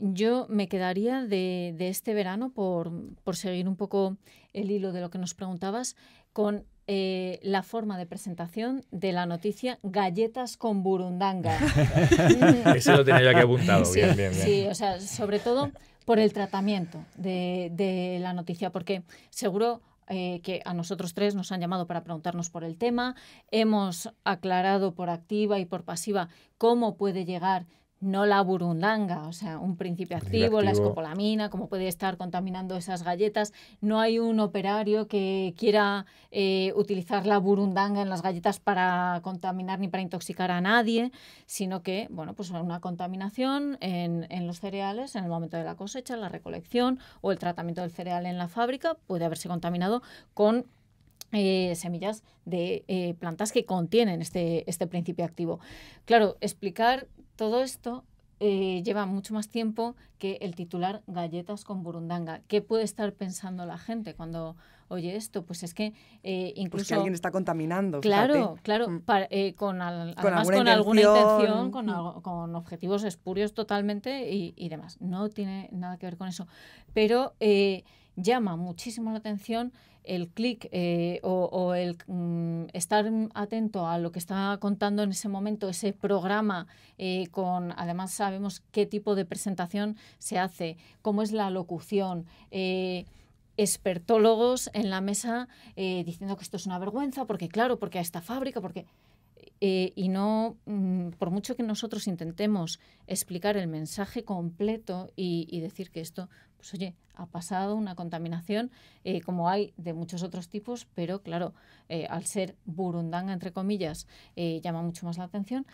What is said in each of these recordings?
Yo me quedaría de, este verano, por, seguir un poco el hilo de lo que nos preguntabas, con eh, la forma de presentación de la noticia Galletas con Burundanga. Eso lo tenía yo que apuntado. bien, bien, bien. sí, o sea, sobre todo por el tratamiento de, la noticia, porque seguro eh, que a nosotros tres nos han llamado para preguntarnos por el tema. Hemos aclarado por activa y por pasiva cómo puede llegar no la burundanga, o sea, un principio activo, la escopolamina, cómo puede estar contaminando esas galletas. No hay un operario que quiera eh, utilizar la burundanga en las galletas para contaminar ni para intoxicar a nadie, sino que, bueno, pues una contaminación en, los cereales en el momento de la cosecha, la recolección o el tratamiento del cereal en la fábrica puede haberse contaminado con eh, semillas de eh, plantas que contienen este, este principio activo. Claro, explicar todo esto eh, lleva mucho más tiempo que el titular Galletas con Burundanga. ¿Qué puede estar pensando la gente cuando oye, esto, pues es eh, pues que incluso... alguien está contaminando. Claro, claro, mm. eh, con, con, alguna, con alguna intención, con, mm. con, objetivos espurios totalmente y, demás. No tiene nada que ver con eso. Pero eh, llama muchísimo la atención el clic o, el mm, estar atento a lo que está contando en ese momento ese programa con además sabemos qué tipo de presentación se hace cómo es la locución expertólogos en la mesa eh, diciendo que esto es una vergüenza, porque claro, porque a esta fábrica, porque... Eh, y no, mm, por mucho que nosotros intentemos explicar el mensaje completo y, decir que esto, pues oye, ha pasado una contaminación eh, como hay de muchos otros tipos, pero claro, al ser burundanga, entre comillas, llama mucho más la atención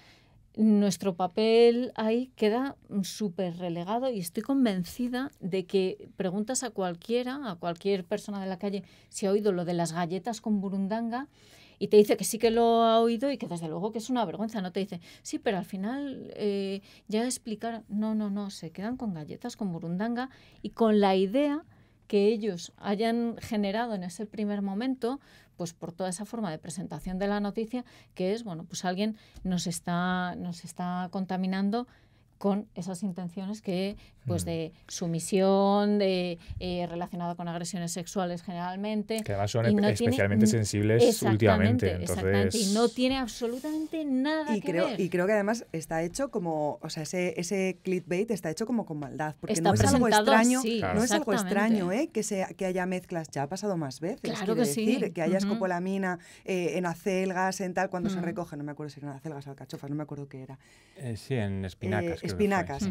nuestro papel ahí queda súper relegado y estoy convencida de que preguntas a cualquiera, a cualquier persona de la calle, si ha oído lo de las galletas con burundanga y te dice que sí que lo ha oído y que desde luego que es una vergüenza, no te dice, sí, pero al final eh, ya explicar, no, no, no, se quedan con galletas con burundanga y con la idea que ellos hayan generado en ese primer momento pues por toda esa forma de presentación de la noticia que es, bueno, pues alguien nos está, nos está contaminando con esas intenciones que, pues mm. de sumisión, de eh, relacionada con agresiones sexuales generalmente. Que son especialmente sensibles últimamente. Entonces... Exactamente, y no tiene absolutamente nada y creo, Y creo que además está hecho como, o sea, ese, ese clickbait está hecho como con maldad, porque no es algo extraño, no es algo extraño ¿eh? que, sea que haya mezclas, ya ha pasado más veces. Claro que decir, sí. Que haya escopolamina eh, en acelgas, en tal, cuando se recoge, no me acuerdo si eran acelgas o alcachofas, no me acuerdo qué era. Eh, sí, en espinacas espinacas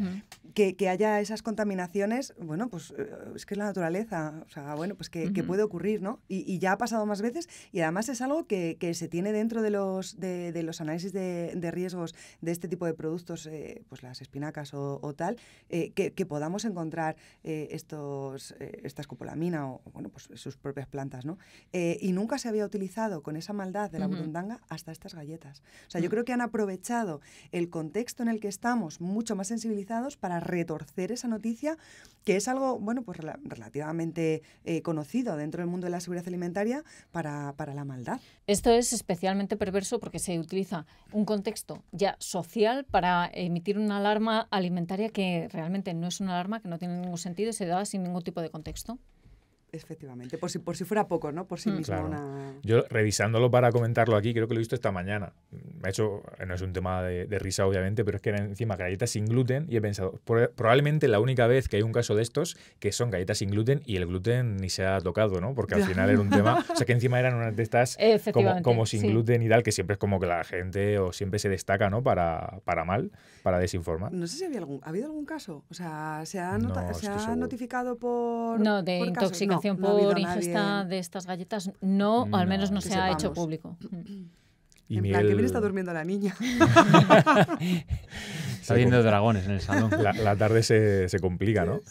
que, haya esas contaminaciones, bueno, pues eh, es que es la naturaleza, o sea, bueno, pues que, puede ocurrir, ¿no? Y, ya ha pasado más veces y además es algo que, se tiene dentro de los, de, los análisis de, riesgos de este tipo de productos, eh, pues las espinacas o, tal, eh, que, podamos encontrar estos, estas copolamina o, bueno, pues sus propias plantas, ¿no? y nunca se había utilizado con esa maldad de la burundanga hasta estas galletas. O sea, yo mm. creo que han aprovechado el contexto en el que estamos mucho más sensibilizados para retorcer esa noticia, que es algo, bueno, pues relativamente eh, conocido dentro del mundo de la seguridad alimentaria para, para la maldad. Esto es especialmente perverso porque se utiliza un contexto ya social para emitir una alarma alimentaria que realmente no es una alarma, que no tiene ningún sentido y se da sin ningún tipo de contexto. Efectivamente, por si, por si fuera poco, ¿no? Por sí mm, mismo una... Yo revisándolo para comentarlo aquí, creo que lo he visto esta mañana. Me ha hecho, eh, no es un tema de, risa obviamente, pero es que eran encima galletas sin gluten y he pensado, probablemente la única vez que hay un caso de estos que son galletas sin gluten y el gluten ni se ha tocado, ¿no? Porque al final era un tema, o sea que encima eran unas de estas como, sin gluten y tal, que siempre es como que la gente o siempre se destaca, ¿no? Para, para mal, para desinformar. No sé si había algún, ¿ha habido algún caso? O sea, ¿se ha, notificado por... No, de por intoxicación por ingesta de estas galletas no, al menos no se ha hecho público. Mm. Y en que bien está durmiendo la niña. está viendo dragones en el salón. La, tarde se, se complica, ¿no?